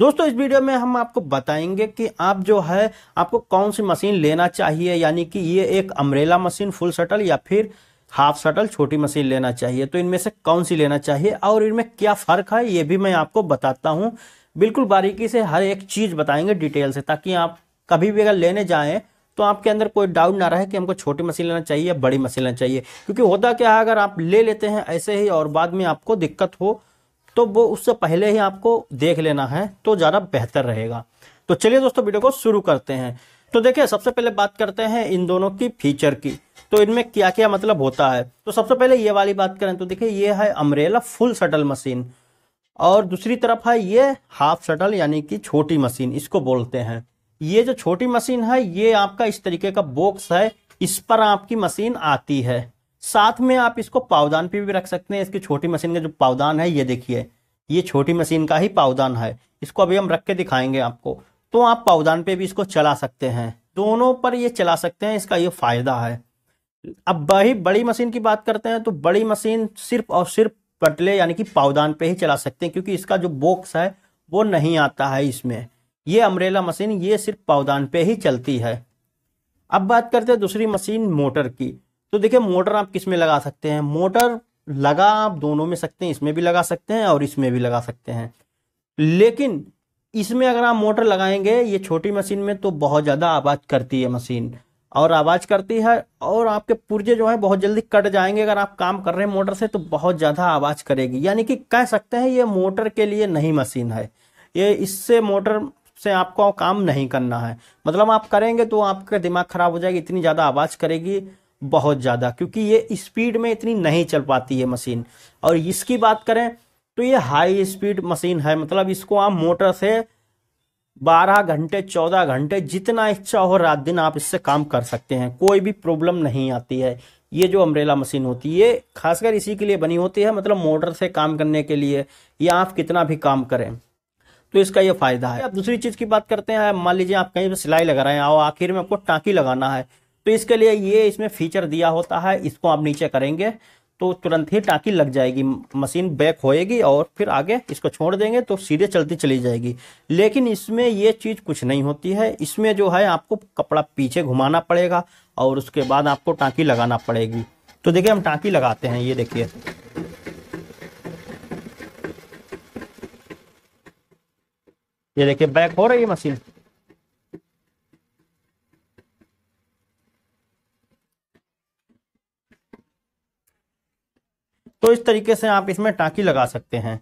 दोस्तों इस वीडियो में हम आपको बताएंगे कि आप जो है आपको कौन सी मशीन लेना चाहिए यानी कि ये एक अम्ब्रेला मशीन फुल शटल या फिर हाफ शटल छोटी मशीन लेना चाहिए तो इनमें से कौन सी लेना चाहिए और इनमें क्या फ़र्क है ये भी मैं आपको बताता हूँ बिल्कुल बारीकी से हर एक चीज़ बताएंगे डिटेल से ताकि आप कभी भी अगर लेने जाए तो आपके अंदर कोई डाउट ना रहे कि हमको छोटी मशीन लेना चाहिए या बड़ी मशीन लेना चाहिए क्योंकि होता क्या है अगर आप ले लेते हैं ऐसे ही और बाद में आपको दिक्कत हो तो वो उससे पहले ही आपको देख लेना है तो ज़्यादा बेहतर रहेगा तो चलिए दोस्तों वीडियो को शुरू करते हैं तो देखिए सबसे पहले बात करते हैं इन दोनों की फीचर की तो इनमें क्या क्या मतलब होता है तो सबसे पहले ये वाली बात करें तो देखिए ये है अमरेला फुल शटल मशीन और दूसरी तरफ है ये हाफ शटल यानी कि छोटी मशीन इसको बोलते हैं ये जो छोटी मशीन है ये आपका इस तरीके का बॉक्स है इस पर आपकी मशीन आती है साथ में आप इसको पावदान पे भी रख सकते हैं इसकी छोटी मशीन का जो पावदान है ये देखिए ये छोटी मशीन का ही पावदान है इसको अभी हम रख के दिखाएंगे आपको तो आप पावदान पे भी इसको चला सकते हैं दोनों पर ये चला सकते हैं इसका ये फायदा है अब वही बड़ी मशीन की बात करते हैं तो बड़ी मशीन सिर्फ और सिर्फ पटले यानी कि पावदान पे ही चला सकते हैं क्योंकि इसका जो बॉक्स है वो नहीं आता है इसमें ये अमरेला मशीन ये सिर्फ पावदान पे ही चलती है अब बात करते हैं दूसरी मशीन मोटर की तो देखिए मोटर आप किस में लगा सकते हैं मोटर लगा आप दोनों में सकते हैं इसमें भी लगा सकते हैं और इसमें भी लगा सकते हैं लेकिन इसमें अगर आप मोटर लगाएंगे ये छोटी मशीन में तो बहुत ज़्यादा आवाज़ करती है मशीन और आवाज़ करती है और आपके पुर्जे जो है बहुत जल्दी कट जाएंगे अगर आप काम कर रहे हैं मोटर से तो बहुत ज़्यादा आवाज़ करेगी यानी कि कह सकते हैं ये मोटर के लिए नहीं मशीन है ये इससे मोटर से आपको काम नहीं करना है मतलब आप करेंगे तो आपका दिमाग ख़राब हो जाएगी इतनी ज़्यादा आवाज़ करेगी बहुत ज़्यादा क्योंकि ये स्पीड में इतनी नहीं चल पाती है मशीन और इसकी बात करें तो ये हाई स्पीड मशीन है मतलब इसको आप मोटर से 12 घंटे 14 घंटे जितना इच्छा हो रात दिन आप इससे काम कर सकते हैं कोई भी प्रॉब्लम नहीं आती है ये जो अम्ब्रेला मशीन होती है खासकर इसी के लिए बनी होती है मतलब मोटर से काम करने के लिए या आप कितना भी काम करें तो इसका ये फायदा है अब दूसरी चीज़ की बात करते हैं मान लीजिए आप कहीं पर सिलाई लगा रहे हैं और आखिर में आपको टाँकी लगाना है तो इसके लिए ये इसमें फीचर दिया होता है इसको आप नीचे करेंगे तो तुरंत ही टाँकी लग जाएगी मशीन बैक होएगी और फिर आगे इसको छोड़ देंगे तो सीधे चलती चली जाएगी लेकिन इसमें ये चीज़ कुछ नहीं होती है इसमें जो है आपको कपड़ा पीछे घुमाना पड़ेगा और उसके बाद आपको टाँकी लगाना पड़ेगी तो देखिए हम टाँकी लगाते हैं ये देखिए ये देखिए बैक हो रही है मशीन तरीके से आप इसमें टाकी लगा सकते हैं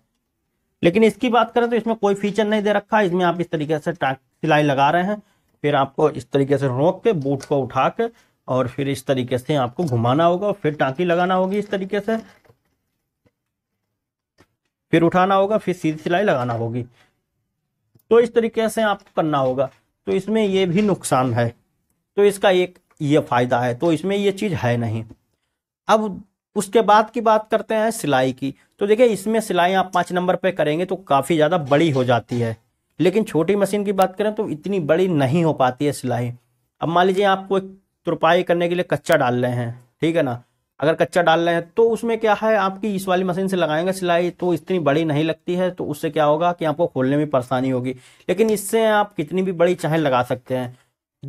लेकिन इसकी बात करें तो इसमें कोई फीचर नहीं दे रखा है इसमें आप इस तरीके से टाक सिलाई लगा रहे हैं फिर आपको इस तरीके से रोक के बूट को उठा के और फिर इस तरीके से आपको घुमाना होगा फिर टाँकी लगाना होगी इस तरीके से फिर उठाना होगा फिर सीधी सिलाई लगाना होगी तो इस तरीके से आपको करना होगा तो इसमें ये भी नुकसान है तो इसका एक ये फ़ायदा है तो इसमें ये चीज़ है नहीं अब उसके बाद की बात करते हैं सिलाई की तो देखिए इसमें सिलाई आप पाँच नंबर पे करेंगे तो काफ़ी ज़्यादा बड़ी हो जाती है लेकिन छोटी मशीन की बात करें तो इतनी बड़ी नहीं हो पाती है सिलाई अब मान लीजिए आपको एक तुरपाई करने के लिए कच्चा डाल रहे हैं ठीक है ना अगर कच्चा डाल रहे हैं तो उसमें क्या है आपकी इस वाली मशीन से लगाएंगे सिलाई तो इतनी बड़ी नहीं लगती है तो उससे क्या होगा कि आपको खोलने में परेशानी होगी लेकिन इससे आप कितनी भी बड़ी चाहें लगा सकते हैं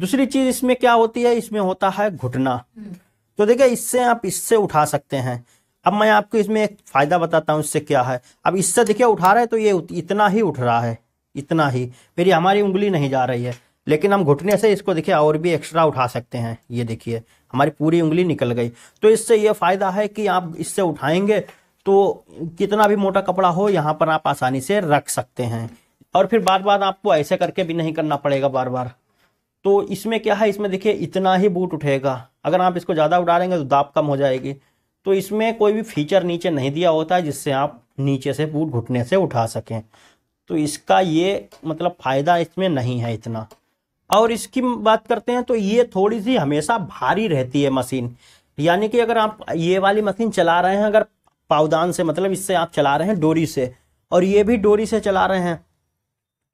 दूसरी चीज़ इसमें क्या होती है इसमें होता है घुटना हम्म। तो देखिए इससे आप इससे उठा सकते हैं अब मैं आपको इसमें एक फ़ायदा बताता हूँ इससे क्या है अब इससे देखिए उठा रहे तो ये इतना ही उठ रहा है इतना ही फिर हमारी उंगली नहीं जा रही है लेकिन हम घुटने से इसको देखिए और भी एक्स्ट्रा उठा सकते हैं ये देखिए हमारी पूरी उंगली निकल गई तो इससे ये फ़ायदा है कि आप इससे उठाएंगे तो कितना भी मोटा कपड़ा हो यहाँ पर आप आसानी से रख सकते हैं और फिर बार बार आपको ऐसे करके भी नहीं करना पड़ेगा बार बार तो इसमें क्या है इसमें देखिए इतना ही बूट उठेगा अगर आप इसको ज़्यादा उठा लेंगे तो दाप कम हो जाएगी तो इसमें कोई भी फीचर नीचे नहीं दिया होता है जिससे आप नीचे से बूट घुटने से उठा सकें तो इसका ये मतलब फ़ायदा इसमें नहीं है इतना और इसकी बात करते हैं तो ये थोड़ी सी हमेशा भारी रहती है मशीन यानी कि अगर आप ये वाली मशीन चला रहे हैं अगर पावदान से मतलब इससे आप चला रहे हैं डोरी से और ये भी डोरी से चला रहे हैं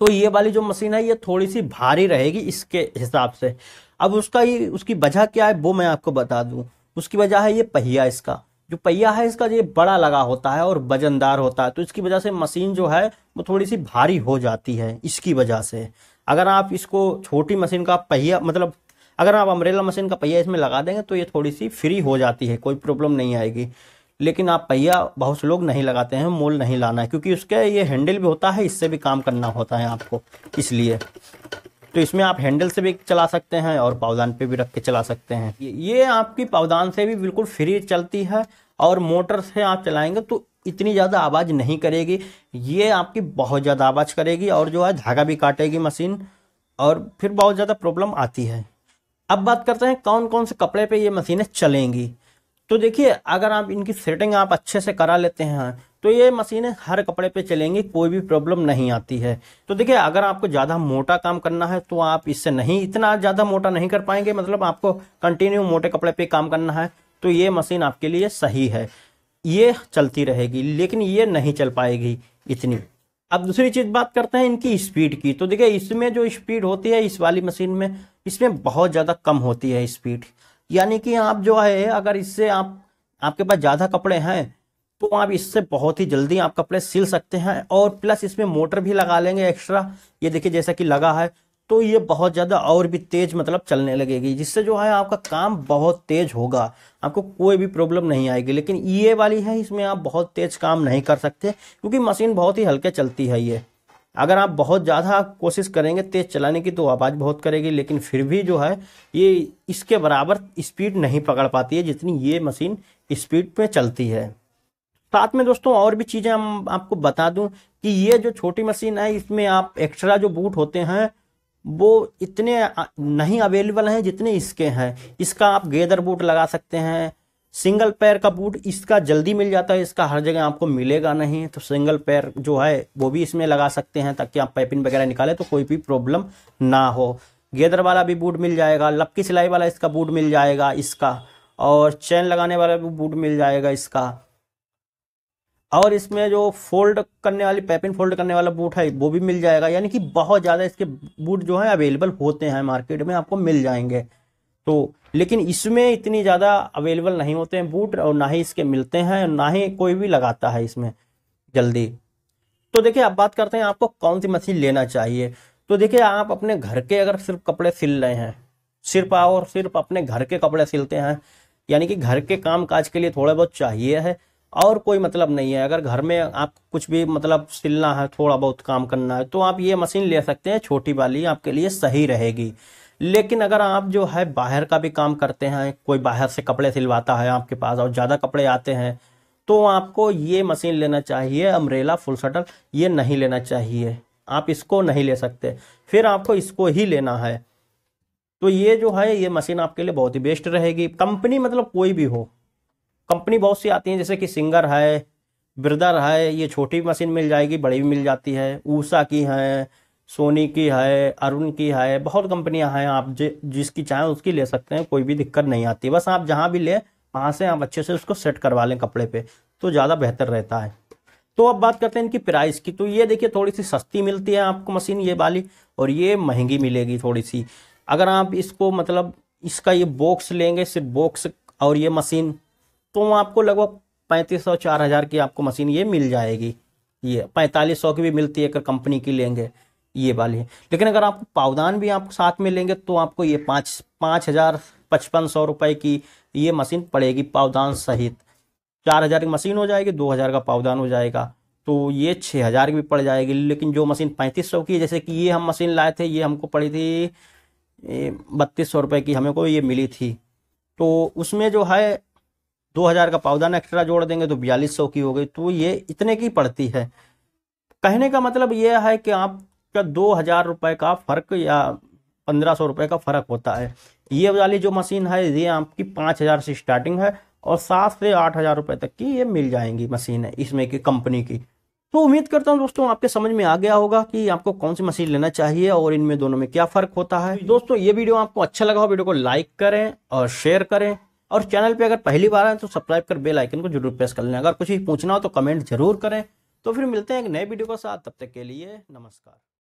तो ये वाली जो मशीन है ये थोड़ी सी भारी रहेगी इसके हिसाब से अब उसका ये उसकी वजह क्या है वो मैं आपको बता दूँ उसकी वजह है ये पहिया इसका जो पहिया है इसका ये बड़ा लगा होता है और वजनदार होता है तो इसकी वजह से मशीन जो है वो थोड़ी सी भारी हो जाती है इसकी वजह से अगर आप इसको छोटी मशीन का पहिया मतलब अगर आप अम्ब्रेला मशीन का पहिया इसमें लगा देंगे तो ये थोड़ी सी फ्री हो जाती है कोई प्रॉब्लम नहीं आएगी लेकिन आप पहिया बहुत से लोग नहीं लगाते हैं मोल नहीं लाना है क्योंकि उसके ये हैंडल भी होता है इससे भी काम करना होता है आपको इसलिए तो इसमें आप हैंडल से भी चला सकते हैं और पावदान पे भी रख के चला सकते हैं ये आपकी पावदान से भी बिल्कुल फ्री चलती है और मोटर से आप चलाएंगे तो इतनी ज़्यादा आवाज़ नहीं करेगी ये आपकी बहुत ज़्यादा आवाज़ करेगी और जो है धागा भी काटेगी मशीन और फिर बहुत ज़्यादा प्रॉब्लम आती है अब बात करते हैं कौन कौन से कपड़े पे ये मशीनें चलेंगी तो देखिए अगर आप इनकी सेटिंग आप अच्छे से करा लेते हैं तो ये मशीनें हर कपड़े पे चलेंगी कोई भी प्रॉब्लम नहीं आती है तो देखिए अगर आपको ज़्यादा मोटा काम करना है तो आप इससे नहीं इतना ज़्यादा मोटा नहीं कर पाएंगे मतलब आपको कंटिन्यू मोटे कपड़े पे काम करना है तो ये मशीन आपके लिए सही है ये चलती रहेगी लेकिन ये नहीं चल पाएगी इतनी अब दूसरी चीज़ बात करते हैं इनकी स्पीड की तो देखिए इसमें जो स्पीड होती है इस वाली मशीन में इसमें बहुत ज़्यादा कम होती है स्पीड यानी कि आप जो है अगर इससे आप आपके पास ज़्यादा कपड़े हैं तो आप इससे बहुत ही जल्दी आप कपड़े सिल सकते हैं और प्लस इसमें मोटर भी लगा लेंगे एक्स्ट्रा ये देखिए जैसा कि लगा है तो ये बहुत ज़्यादा और भी तेज़ मतलब चलने लगेगी जिससे जो है आपका काम बहुत तेज़ होगा आपको कोई भी प्रॉब्लम नहीं आएगी लेकिन ये वाली है इसमें आप बहुत तेज़ काम नहीं कर सकते क्योंकि मशीन बहुत ही हल्के चलती है ये अगर आप बहुत ज़्यादा कोशिश करेंगे तेज़ चलाने की तो आवाज़ बहुत करेगी लेकिन फिर भी जो है ये इसके बराबर स्पीड नहीं पकड़ पाती है जितनी ये मशीन स्पीड पे चलती है साथ में दोस्तों और भी चीज़ें हम आपको बता दूं कि ये जो छोटी मशीन है इसमें आप एक्स्ट्रा जो बूट होते हैं वो इतने नहीं अवेलेबल हैं जितने इसके हैं इसका आप गेदर बूट लगा सकते हैं सिंगल पैर का बूट इसका जल्दी मिल जाता है इसका हर जगह आपको मिलेगा नहीं तो सिंगल पैर जो है वो भी इसमें लगा सकते हैं ताकि आप पैपिन वगैरह निकालें तो कोई भी प्रॉब्लम ना हो गेदर वाला भी बूट मिल जाएगा लपकी सिलाई वाला इसका बूट मिल जाएगा इसका और चैन लगाने वाला भी बूट मिल जाएगा इसका और इसमें जो फोल्ड करने वाली पैपिन फोल्ड करने वाला बूट है वो भी मिल जाएगा यानी कि बहुत ज़्यादा इसके बूट जो है अवेलेबल होते हैं मार्केट में आपको मिल जाएंगे तो लेकिन इसमें इतनी ज़्यादा अवेलेबल नहीं होते हैं बूट और ना ही इसके मिलते हैं ना ही कोई भी लगाता है इसमें जल्दी तो देखिए अब बात करते हैं आपको कौन सी मशीन लेना चाहिए तो देखिए आप अपने घर के अगर सिर्फ कपड़े सिल रहे हैं सिर्फ और सिर्फ अपने घर के कपड़े सिलते हैं यानी कि घर के काम काज के लिए थोड़ा बहुत चाहिए है और कोई मतलब नहीं है अगर घर में आप कुछ भी मतलब सिलना है थोड़ा बहुत काम करना है तो आप ये मशीन ले सकते हैं छोटी वाली आपके लिए सही रहेगी लेकिन अगर आप जो है बाहर का भी काम करते हैं कोई बाहर से कपड़े सिलवाता है आपके पास और ज़्यादा कपड़े आते हैं तो आपको ये मशीन लेना चाहिए अमरेला फुल शटल ये नहीं लेना चाहिए आप इसको नहीं ले सकते फिर आपको इसको ही लेना है तो ये जो है ये मशीन आपके लिए बहुत ही बेस्ट रहेगी कंपनी मतलब कोई भी हो कंपनी बहुत सी आती है जैसे कि सिंगर है ब्रदर है ये छोटी मशीन मिल जाएगी बड़ी भी मिल जाती है ऊषा की हैं सोनी की है अरुण की है बहुत कंपनियां हैं आप जिसकी चाहें उसकी ले सकते हैं कोई भी दिक्कत नहीं आती बस आप जहां भी लें वहां से आप अच्छे से उसको सेट करवा लें कपड़े पे तो ज़्यादा बेहतर रहता है तो अब बात करते हैं इनकी प्राइस की तो ये देखिए थोड़ी सी सस्ती मिलती है आपको मशीन ये वाली और ये महंगी मिलेगी थोड़ी सी अगर आप इसको मतलब इसका ये बॉक्स लेंगे सिर्फ बॉक्स और ये मशीन तो आपको लगभग पैंतीस सौ चार हज़ार की आपको मशीन ये मिल जाएगी ये पैंतालीस सौ की भी मिलती है अगर कंपनी की लेंगे ये वाली है लेकिन अगर आपको पावदान भी आप साथ में लेंगे तो आपको ये पाँच पाँच हज़ार पचपन सौ रुपये की ये मशीन पड़ेगी पावदान सहित चार हज़ार की मशीन हो जाएगी दो हज़ार का पावदान हो जाएगा तो ये छः हज़ार की भी पड़ जाएगी लेकिन जो मशीन पैंतीस सौ की जैसे कि ये हम मशीन लाए थे ये हमको पड़ी थी बत्तीस सौ रुपये की हमें को ये मिली थी तो उसमें जो है दो हज़ार का पावदान एक्स्ट्रा जोड़ देंगे तो बयालीस सौ की हो गई तो ये इतने की पड़ती है कहने का मतलब यह है कि आप का दो हजार रुपये का फर्क या पंद्रह सौ रुपये का फर्क होता है ये वाली जो मशीन है ये आपकी पाँच हजार से स्टार्टिंग है और सात से आठ हजार रुपये तक की ये मिल जाएंगी मशीन है इसमें की कंपनी की तो उम्मीद करता हूँ दोस्तों आपके समझ में आ गया होगा कि आपको कौन सी मशीन लेना चाहिए और इनमें दोनों में क्या फ़र्क होता है दोस्तों ये वीडियो आपको अच्छा लगा हो वीडियो को लाइक करें और शेयर करें और चैनल पे अगर पहली बार आए तो सब्सक्राइब कर बेल आइकन को जरूर प्रेस कर लें अगर कुछ भी पूछना हो तो कमेंट जरूर करें तो फिर मिलते हैं एक नए वीडियो के साथ तब तक के लिए नमस्कार